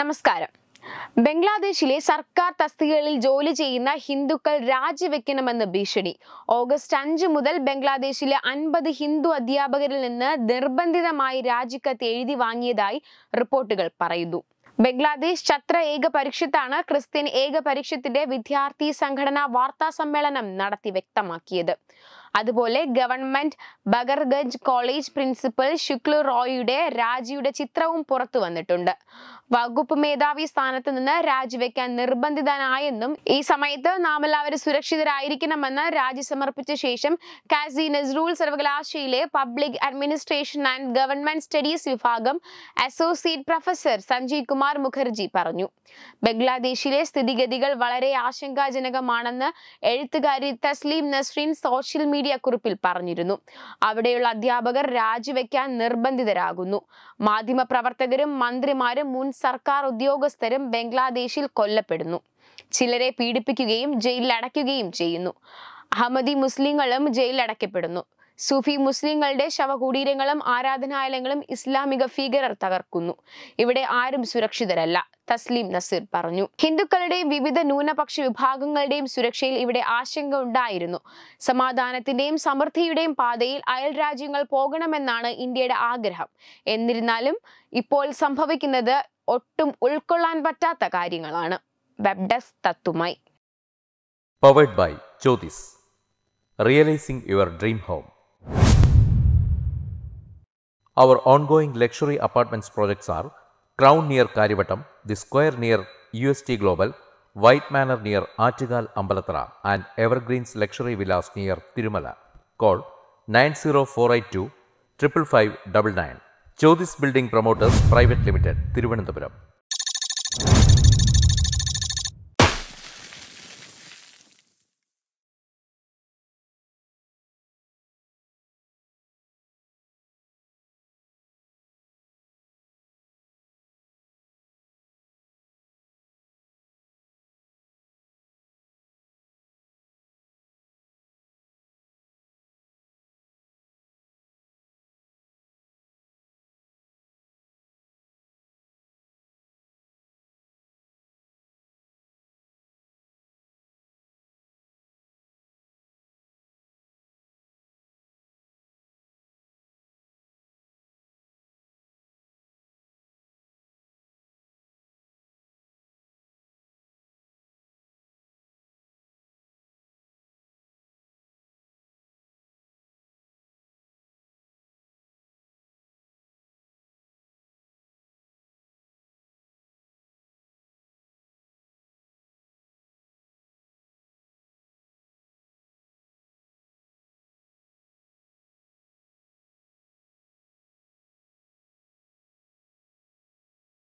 നമസ്കാരം ബംഗ്ലാദേശിലെ സർക്കാർ തസ്തികകളിൽ ജോലി ചെയ്യുന്ന ഹിന്ദുക്കൾ രാജിവെക്കണമെന്ന് ഭീഷണി ഓഗസ്റ്റ് അഞ്ച് മുതൽ ബംഗ്ലാദേശിലെ അൻപത് ഹിന്ദു അധ്യാപകരിൽ നിന്ന് നിർബന്ധിതമായി രാജിക്കത്ത് എഴുതി വാങ്ങിയതായി റിപ്പോർട്ടുകൾ പറയുന്നു ബംഗ്ലാദേശ് ഛത്ര ഏക പരീക്ഷത്താണ് ക്രിസ്ത്യൻ ഏക പരീക്ഷത്തിന്റെ വിദ്യാർത്ഥി സംഘടന വാർത്താ സമ്മേളനം നടത്തി വ്യക്തമാക്കിയത് അതുപോലെ government Bakarganj college principal Shuklu റോയിയുടെ രാജിയുടെ ചിത്രവും പുറത്തു വന്നിട്ടുണ്ട് വകുപ്പ് മേധാവി സ്ഥാനത്ത് നിന്ന് രാജിവെക്കാൻ നിർബന്ധിതനായെന്നും ഈ സമയത്ത് നാം എല്ലാവരും സുരക്ഷിതരായിരിക്കണമെന്ന് രാജി സമർപ്പിച്ച ശേഷം കാസി നസ്റൂൾ സർവകലാശാലയിലെ public administration and government studies വിഭാഗം അസോസിയേറ്റ് പ്രൊഫസർ സഞ്ജീവ് കുമാർ മുഖർജി പറഞ്ഞു ബംഗ്ലാദേശിലെ സ്ഥിതിഗതികൾ വളരെ ആശങ്കാജനകമാണെന്ന് എഴുത്തുകാരി Taslima Nasrin social media media കുറിപ്പിൽ പറഞ്ഞിരുന്നു അവിടെയുള്ള അധ്യാപകർ രാജിവെക്കാൻ നിർബന്ധിതരാകുന്നു മാധ്യമപ്രവർത്തകരും മന്ത്രിമാരും മുൻ സർക്കാർ ഉദ്യോഗസ്ഥരും ബംഗ്ലാദേശിൽ കൊല്ലപ്പെടുന്നു ചിലരെ പീഡിപ്പിക്കുകയും ജയിലിൽ ചെയ്യുന്നു അഹമ്മദി മുസ്ലിങ്ങളും ജയിലിലടയ്ക്കപ്പെടുന്നു സൂഫി മുസ്ലിങ്ങളുടെ ശവകുടീരങ്ങളും ആരാധനാലയങ്ങളും ഇസ്ലാമിക ഭീകരർ തകർക്കുന്നു ഇവിടെ ആരും സുരക്ഷിതരല്ല തസ്ലീം നസീർ പറഞ്ഞു ഹിന്ദുക്കളുടെയും വിവിധ ന്യൂനപക്ഷ വിഭാഗങ്ങളുടെയും സുരക്ഷയിൽ ഇവിടെ ആശങ്ക ഉണ്ടായിരുന്നു സമാധാനത്തിന്റെയും സമൃദ്ധിയുടെയും പാതയിൽ അയൽ രാജ്യങ്ങൾ പോകണമെന്നാണ് ഇന്ത്യയുടെ ആഗ്രഹം എന്നിരുന്നാലും ഇപ്പോൾ സംഭവിക്കുന്നത് ഒട്ടും ഉൾക്കൊള്ളാൻ പറ്റാത്ത കാര്യങ്ങളാണ് വെബ്ഡസ് തത്തുമായി powered by Jyothis realising your dream home Our ongoing luxury apartments projects are Crown near Karivatam, The Square near UST Global, White Manor near Artigal Ambalatara and Evergreens Luxury Villas near Tirumala. Call 90482 55599. Chodis Building Promoters Private Limited, Thiruvananthapuram.